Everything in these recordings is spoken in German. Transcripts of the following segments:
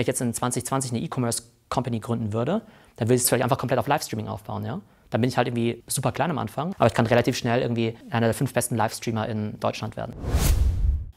wenn ich jetzt in 2020 eine E-Commerce-Company gründen würde, dann würde ich es vielleicht einfach komplett auf Livestreaming aufbauen, ja. Dann bin ich halt irgendwie super klein am Anfang, aber ich kann relativ schnell irgendwie einer der fünf besten Livestreamer in Deutschland werden.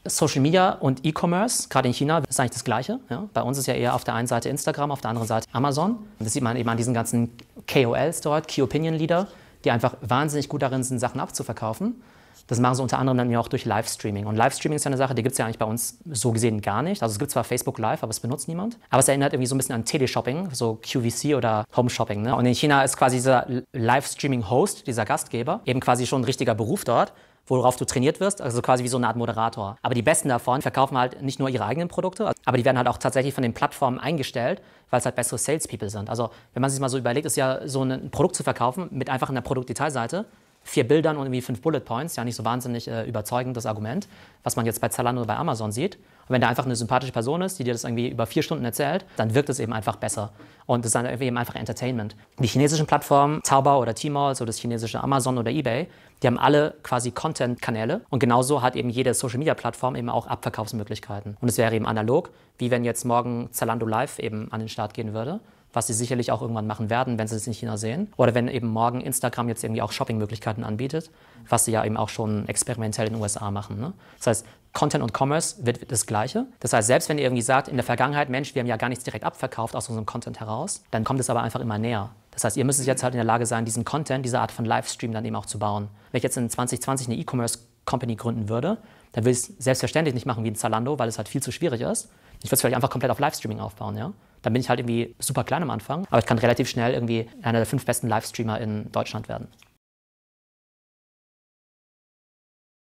Social Media und E-Commerce, gerade in China, ist eigentlich das Gleiche. Ja? Bei uns ist ja eher auf der einen Seite Instagram, auf der anderen Seite Amazon. Das sieht man eben an diesen ganzen KOLs dort, Key Opinion Leader, die einfach wahnsinnig gut darin sind, Sachen abzuverkaufen. Das machen sie unter anderem dann ja auch durch Livestreaming. Und Livestreaming ist ja eine Sache, die gibt es ja eigentlich bei uns so gesehen gar nicht. Also es gibt zwar Facebook Live, aber es benutzt niemand. Aber es erinnert irgendwie so ein bisschen an Teleshopping, so QVC oder Home Shopping. Ne? Und in China ist quasi dieser Livestreaming-Host, dieser Gastgeber, eben quasi schon ein richtiger Beruf dort worauf du trainiert wirst, also quasi wie so eine Art Moderator. Aber die besten davon verkaufen halt nicht nur ihre eigenen Produkte, also, aber die werden halt auch tatsächlich von den Plattformen eingestellt, weil es halt bessere Salespeople sind. Also wenn man sich mal so überlegt, ist ja so ein Produkt zu verkaufen mit einfach einer Produktdetailseite, vier Bildern und irgendwie fünf Bullet Points, ja nicht so wahnsinnig äh, überzeugendes Argument, was man jetzt bei Zalando oder bei Amazon sieht. Und wenn da einfach eine sympathische Person ist, die dir das irgendwie über vier Stunden erzählt, dann wirkt es eben einfach besser. Und das ist dann eben einfach Entertainment. Die chinesischen Plattformen, Taobao oder Tmall, so das chinesische Amazon oder eBay, die haben alle quasi Content-Kanäle. Und genauso hat eben jede Social-Media-Plattform eben auch Abverkaufsmöglichkeiten. Und es wäre eben analog, wie wenn jetzt morgen Zalando Live eben an den Start gehen würde was sie sicherlich auch irgendwann machen werden, wenn sie es in China sehen. Oder wenn eben morgen Instagram jetzt irgendwie auch Shopping-Möglichkeiten anbietet, was sie ja eben auch schon experimentell in den USA machen. Ne? Das heißt, Content und Commerce wird das Gleiche. Das heißt, selbst wenn ihr irgendwie sagt, in der Vergangenheit, Mensch, wir haben ja gar nichts direkt abverkauft aus unserem Content heraus, dann kommt es aber einfach immer näher. Das heißt, ihr müsst jetzt halt in der Lage sein, diesen Content, diese Art von Livestream dann eben auch zu bauen. Wenn ich jetzt in 2020 eine E-Commerce-Company gründen würde, dann würde ich es selbstverständlich nicht machen wie ein Zalando, weil es halt viel zu schwierig ist. Ich würde es vielleicht einfach komplett auf Livestreaming aufbauen, ja. Dann bin ich halt irgendwie super klein am Anfang, aber ich kann relativ schnell irgendwie einer der fünf besten Livestreamer in Deutschland werden.